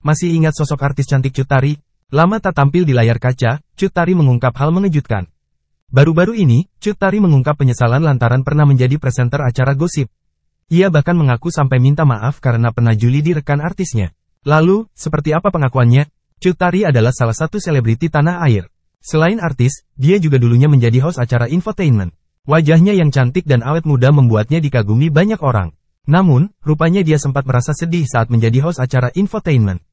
Masih ingat sosok artis cantik Cutari? Lama tak tampil di layar kaca, Cutari mengungkap hal mengejutkan. Baru-baru ini, Cutari mengungkap penyesalan lantaran pernah menjadi presenter acara gosip. Ia bahkan mengaku sampai minta maaf karena pernah juli di rekan artisnya. Lalu, seperti apa pengakuannya? Cutari adalah salah satu selebriti tanah air. Selain artis, dia juga dulunya menjadi host acara infotainment. Wajahnya yang cantik dan awet muda membuatnya dikagumi banyak orang. Namun, rupanya dia sempat merasa sedih saat menjadi host acara infotainment.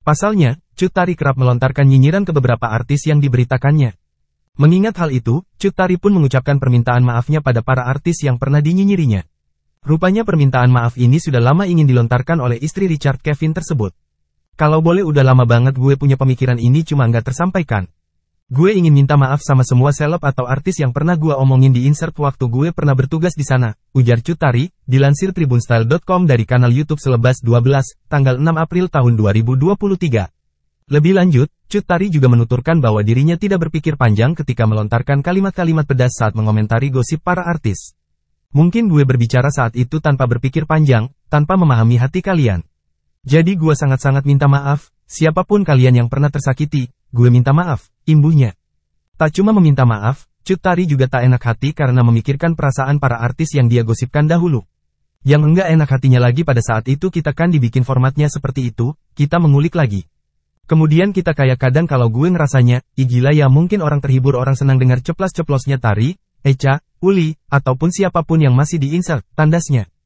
Pasalnya, Cut Tari kerap melontarkan nyinyiran ke beberapa artis yang diberitakannya. Mengingat hal itu, Cut Tari pun mengucapkan permintaan maafnya pada para artis yang pernah dinyinyirinya. Rupanya permintaan maaf ini sudah lama ingin dilontarkan oleh istri Richard Kevin tersebut. Kalau boleh udah lama banget gue punya pemikiran ini cuma nggak tersampaikan. Gue ingin minta maaf sama semua seleb atau artis yang pernah gue omongin di insert waktu gue pernah bertugas di sana, ujar Cutari, dilansir tribunstyle.com dari kanal YouTube Selebas 12, tanggal 6 April tahun 2023. Lebih lanjut, Cut Tari juga menuturkan bahwa dirinya tidak berpikir panjang ketika melontarkan kalimat-kalimat pedas saat mengomentari gosip para artis. Mungkin gue berbicara saat itu tanpa berpikir panjang, tanpa memahami hati kalian. Jadi gue sangat-sangat minta maaf, siapapun kalian yang pernah tersakiti, gue minta maaf, imbuhnya. Tak cuma meminta maaf, Cut Tari juga tak enak hati karena memikirkan perasaan para artis yang dia gosipkan dahulu. Yang enggak enak hatinya lagi pada saat itu kita kan dibikin formatnya seperti itu, kita mengulik lagi. Kemudian kita kayak kadang kalau gue ngerasanya, i gila ya mungkin orang terhibur orang senang dengar ceplas-ceplosnya Tari, Echa, Uli, ataupun siapapun yang masih diinsert, tandasnya.